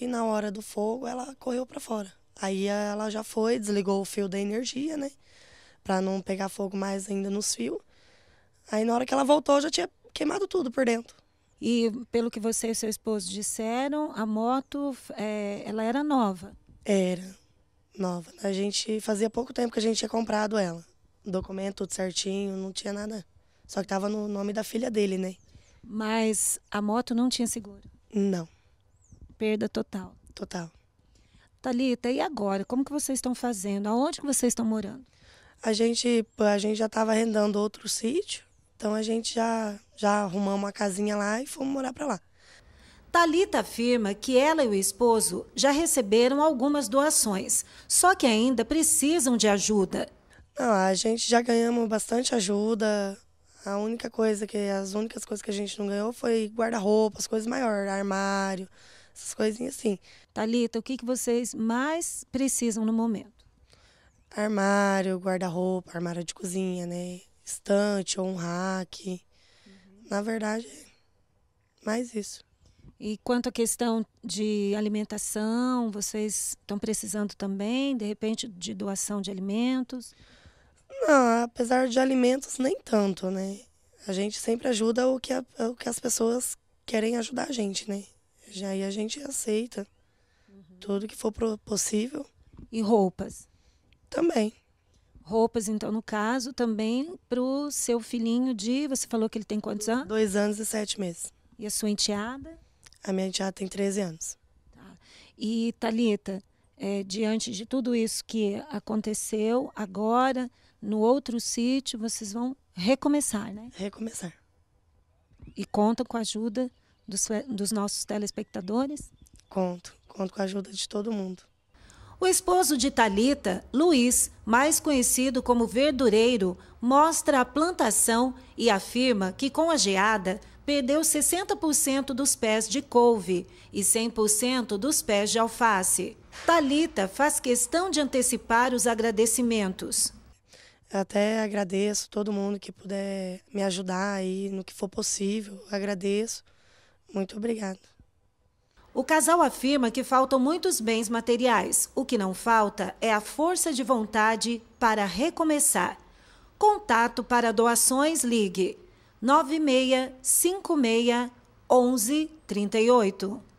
E na hora do fogo, ela correu para fora. Aí ela já foi, desligou o fio da energia, né? Para não pegar fogo mais ainda nos fios. Aí na hora que ela voltou, já tinha queimado tudo por dentro. E pelo que você e seu esposo disseram, a moto, é, ela era nova? Era, nova. A gente fazia pouco tempo que a gente tinha comprado ela. Documento tudo certinho, não tinha nada. Só que tava no nome da filha dele, né? Mas a moto não tinha seguro? Não perda total. Total. Talita, e agora? Como que vocês estão fazendo? Aonde que vocês estão morando? A gente, a gente já estava arrendando outro sítio, então a gente já, já arrumamos uma casinha lá e fomos morar para lá. Talita afirma que ela e o esposo já receberam algumas doações, só que ainda precisam de ajuda. Não, a gente já ganhamos bastante ajuda. A única coisa que as únicas coisas que a gente não ganhou foi guarda-roupa, as coisas maiores, armário, essas coisinhas assim. Talita, o que, que vocês mais precisam no momento? Armário, guarda-roupa, armário de cozinha, né? Estante ou um rack. Uhum. Na verdade, é mais isso. E quanto à questão de alimentação, vocês estão precisando também, de repente, de doação de alimentos? Não, apesar de alimentos, nem tanto, né? A gente sempre ajuda o que, a, o que as pessoas querem ajudar a gente, né? E aí a gente aceita uhum. tudo que for possível. E roupas? Também. Roupas, então, no caso, também para o seu filhinho de. Você falou que ele tem quantos anos? Dois anos e sete meses. E a sua enteada? A minha enteada tem 13 anos. Tá. E, Thalita, é, diante de tudo isso que aconteceu agora, no outro sítio, vocês vão recomeçar, né? Recomeçar. E contam com a ajuda dos, dos nossos telespectadores? Conto, conto com a ajuda de todo mundo. O esposo de Talita, Luiz, mais conhecido como verdureiro, mostra a plantação e afirma que com a geada perdeu 60% dos pés de couve e 100% dos pés de alface. Talita faz questão de antecipar os agradecimentos. Até agradeço todo mundo que puder me ajudar aí no que for possível, agradeço. Muito obrigado. O casal afirma que faltam muitos bens materiais. O que não falta é a força de vontade para recomeçar. Contato para doações ligue 9656 1138.